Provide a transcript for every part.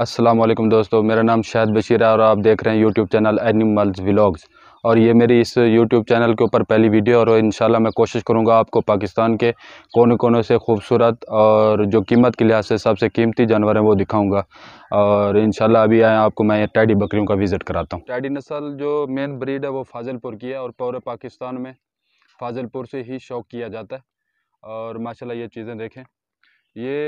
असलम दोस्तों मेरा नाम शाहिद बशीर है और आप देख रहे हैं यूट्यूब चैनल एनिमल्स व्लाग्स और ये मेरी इस यूट्यूब चैनल के ऊपर पहली वीडियो और इन मैं कोशिश करूँगा आपको पाकिस्तान के कोने कोने से खूबसूरत और जो कीमत के लिहाज से सबसे कीमती जानवर हैं वो दिखाऊँगा और इन अभी आए आपको मैं टैडी बकरियों का विज़िट कराता हूँ टैडी नस्ल जो मेन ब्रीड है वो फाजिलपुर की है और पूरे पाकिस्तान में फाजिलपुर से ही शौक किया जाता है और माशाल्लाह ये चीज़ें देखें ये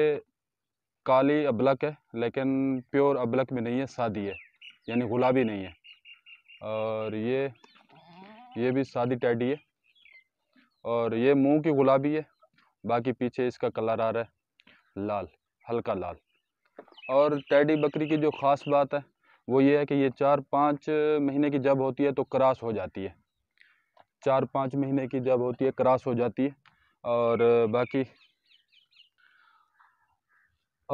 काली अबलक है लेकिन प्योर अबलक में नहीं है सादी है यानी गुलाबी नहीं है और ये ये भी सादी टैडी है और ये मुंह की गुलाबी है बाकी पीछे इसका कलर आ रहा है लाल हल्का लाल और टैडी बकरी की जो ख़ास बात है वो ये है कि ये चार पाँच महीने की जब होती है तो क्रास हो जाती है चार पाँच महीने की जब होती है क्रास हो जाती है और बाकी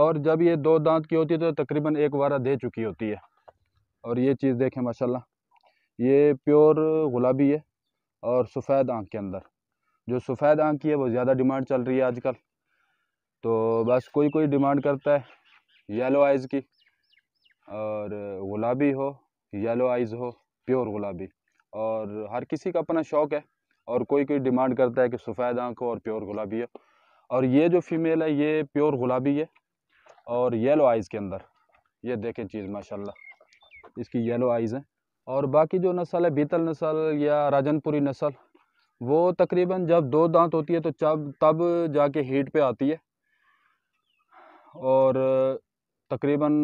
और जब ये दो दांत की होती है तो तकरीबन एक वारा दे चुकी होती है और ये चीज़ देखें माशाल्लाह ये प्योर गुलाबी है और सफ़ेद आँख के अंदर जो सफ़ेद आँख की है वो ज़्यादा डिमांड चल रही है आजकल तो बस कोई कोई डिमांड करता है येलो आइज़ की और गुलाबी हो येलो आइज़ हो प्योर गुलाबी और हर किसी का अपना शौक़ है और कोई कोई डिमांड करता है कि सफ़ेद आँख हो और प्योर गुलाबी हो और ये जो फीमेल है ये प्योर गुलाबी है और येलो आइज़ के अंदर ये देखें चीज़ माशाल्लाह इसकी येलो आइज़ है और बाकी जो नस्ल है बीतल नस्ल या राजनपुरी नस्ल वो तकरीबन जब दो दांत होती है तो तब तब जाके हीट पे आती है और तकरीबन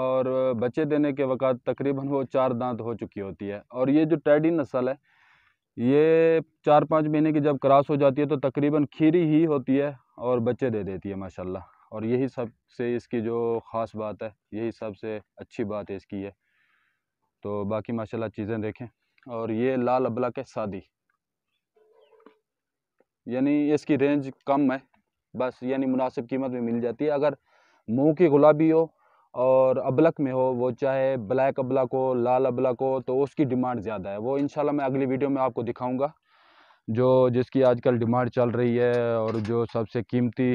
और बच्चे देने के वक़्त तकरीबन वो चार दांत हो चुकी होती है और ये जो टैडी नस्ल है ये चार पाँच महीने की जब क्रॉस हो जाती है तो तकरीबन खीरी ही होती है और बच्चे दे देती है माशाल्लाह और यही सब से इसकी जो ख़ास बात है यही सबसे अच्छी बात है इसकी है तो बाकी माशाल्लाह चीज़ें देखें और ये लाल अबला के शादी यानी इसकी रेंज कम है बस यानी मुनासिब कीमत में मिल जाती है अगर मुंह की गुलाबी हो और अबलक में हो वो चाहे ब्लैक अबलक हो लाल अबलक हो तो उसकी डिमांड ज़्यादा है वो इंशाल्लाह मैं अगली वीडियो में आपको दिखाऊंगा जो जिसकी आजकल डिमांड चल रही है और जो सबसे कीमती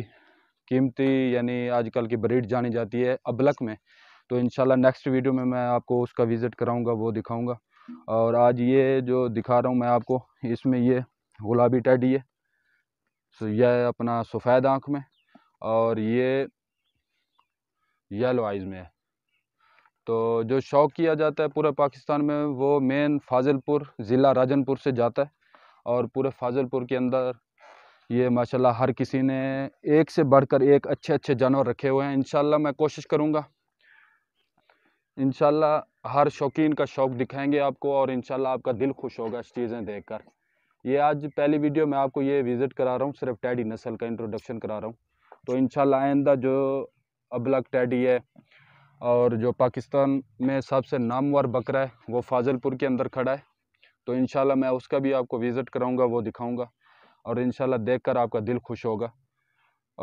कीमती यानी आजकल की ब्रीड जानी जाती है अबलक में तो इन नेक्स्ट वीडियो में मैं आपको उसका विज़िट कराऊँगा वो दिखाऊँगा और आज ये जो दिखा रहा हूँ मैं आपको इसमें ये गुलाबी टैडी है सो तो यह अपना सफ़ेद आँख में और ये येलो आइज़ में है तो जो शौक किया जाता है पूरे पाकिस्तान में वो मेन फाजिलपुर ज़िला राजनपुर से जाता है और पूरे फाजिलपुर के अंदर ये माशाल्लाह हर किसी ने एक से बढ़कर एक अच्छे अच्छे जानवर रखे हुए हैं इन मैं कोशिश करूँगा इनशाला हर शौकीन का शौक़ दिखाएंगे आपको और इन आपका दिल खुश होगा इस चीज़ें देख कर ये आज पहली वीडियो में आपको ये विज़िट करा रहा हूँ सिर्फ टैडी नस्ल का इंट्रोडक्शन करा रहा हूँ तो इन आइंदा जो अबलग टैडी है और जो पाकिस्तान में सबसे नामवर बकरा है वो फाजलपुर के अंदर खड़ा है तो इन मैं उसका भी आपको विज़िट कराऊँगा वो दिखाऊँगा और इन देखकर आपका दिल खुश होगा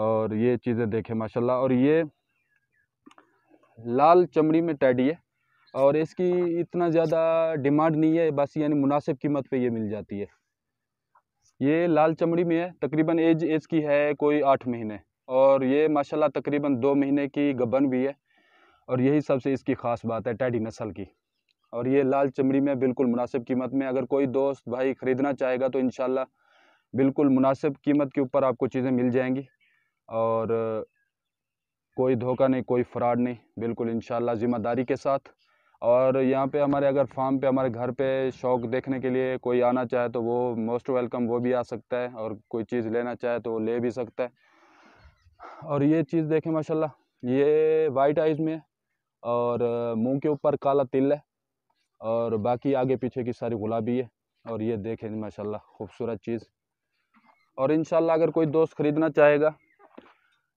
और ये चीज़ें देखें माशाल्लाह और ये लाल चमड़ी में टैडी है और इसकी इतना ज़्यादा डिमांड नहीं है बस यानी मुनासिब कीमत पे ये मिल जाती है ये लाल चमड़ी में है तकरीबन एज की है कोई आठ महीने और ये माशाल्लाह तकरीबन दो महीने की गबन भी है और यही सबसे इसकी ख़ास बात है टैडी नस्ल की और ये लाल चमड़ी में बिल्कुल मुनासिब कीमत में अगर कोई दोस्त भाई ख़रीदना चाहेगा तो इन बिल्कुल मुनासिब कीमत के ऊपर आपको चीज़ें मिल जाएंगी और कोई धोखा नहीं कोई फ्रॉड नहीं बिल्कुल इन ज़िम्मेदारी के साथ और यहाँ पे हमारे अगर फार्म पे हमारे घर पे शौक देखने के लिए कोई आना चाहे तो वो मोस्ट वेलकम वो भी आ सकता है और कोई चीज़ लेना चाहे तो वो ले भी सकता है और ये चीज़ देखें माशाल्लाह ये वाइट आइज़ में है और मुंह के ऊपर काला तिल है और बाकी आगे पीछे की सारी गुलाबी है और ये देखें माशाल्लाह खूबसूरत चीज़ और इन अगर कोई दोस्त ख़रीदना चाहेगा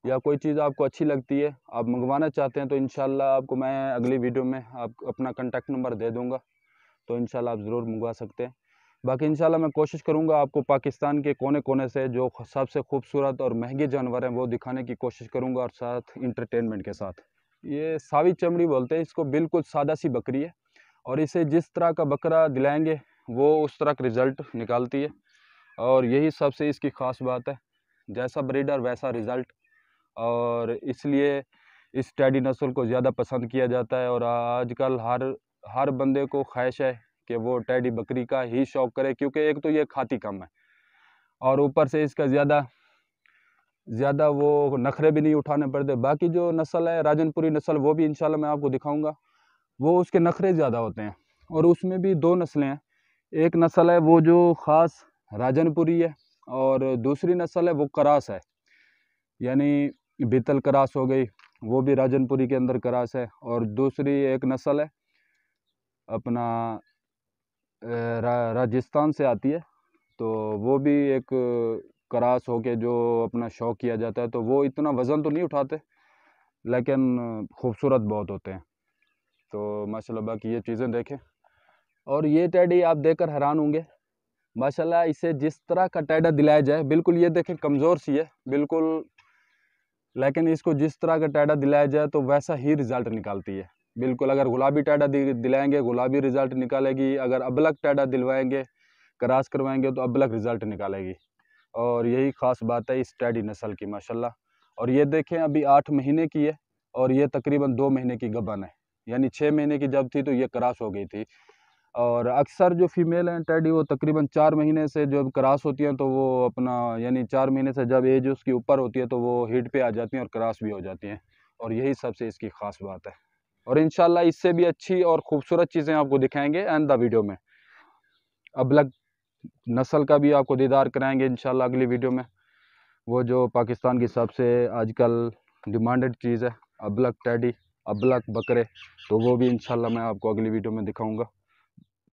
या कोई चीज़ आपको अच्छी लगती है आप मंगवाना चाहते हैं तो इन आपको मैं अगली वीडियो में आप अपना कंटेक्ट नंबर दे दूँगा तो इन आप ज़रूर मंगवा सकते हैं बाकी इंशाल्लाह मैं कोशिश करूँगा आपको पाकिस्तान के कोने कोने से जो सबसे खूबसूरत और महंगे जानवर हैं वो दिखाने की कोशिश करूँगा और साथ इंटरटेनमेंट के साथ ये सावी चमड़ी बोलते हैं इसको बिल्कुल सादा सी बकरी है और इसे जिस तरह का बकरा दिलाएंगे वो उस तरह का रिज़ल्ट निकालती है और यही सबसे इसकी ख़ास बात है जैसा ब्रीडर वैसा रिज़ल्ट और इसलिए इस टैडी नस्ल को ज़्यादा पसंद किया जाता है और आजकल हर हर बंदे को ख्वाहिश है कि वो टैडी बकरी का ही शौक करे क्योंकि एक तो ये खाती कम है और ऊपर से इसका ज़्यादा ज़्यादा वो नखरे भी नहीं उठाने पड़ते बाकी जो नस्ल है राजनपुरी नस्ल वो भी इन मैं आपको दिखाऊँगा वो उसके नखरे ज़्यादा होते हैं और उसमें भी दो नस्लें हैं एक नस्ल है वो जो ख़ास राजनपुरी है और दूसरी नस्ल है वो करास है यानी बीतल करास हो गई वो भी राजनपुरी के अंदर करास है और दूसरी एक नस्ल है अपना राजस्थान से आती है तो वो भी एक करास के जो अपना शौक किया जाता है तो वो इतना वज़न तो नहीं उठाते लेकिन खूबसूरत बहुत होते हैं तो माशाल्लाह बाकी ये चीज़ें देखें और ये टैडी आप देखकर हैरान होंगे माशाल्लाह इसे जिस तरह का टाइडा दिलाया जाए बिल्कुल ये देखें कमज़ोर सी है बिल्कुल लेकिन इसको जिस तरह का टाइडा दिलाया जाए तो वैसा ही रिज़ल्ट निकालती है बिल्कुल अगर गुलाबी टाइडा दिलाएंगे गुलाबी रिज़ल्ट निकालेगी अगर अबलग टाइडा दिलवाएंगे क्रास करवाएंगे तो अबलग रिज़ल्ट निकालेगी और यही ख़ास बात है इस टैडी नस्ल की माशाला और ये देखें अभी आठ महीने की है और ये तकरीबन दो महीने की गबन है यानी छः महीने की जब थी तो ये क्रास हो गई थी और अक्सर जो फीमेल हैं टैडी वो तकरीबन चार महीने से जब क्रास होती हैं तो वो अपना यानी चार महीने से जब एज उसकी ऊपर होती है तो वो हीट पे आ जाती हैं और क्रास भी हो जाती हैं और यही सबसे इसकी ख़ास बात है और इन इससे भी अच्छी और ख़ूबसूरत चीज़ें आपको दिखाएँगे एंड द वीडियो में अबलग नस्ल का भी आपको दीदार कराएँगे इन अगली वीडियो में वो जो पाकिस्तान की सबसे आज आजकल डिमांडेड चीज़ है अबलग टैडी अबलग बकरे तो वो भी इन मैं आपको अगली वीडियो में दिखाऊँगा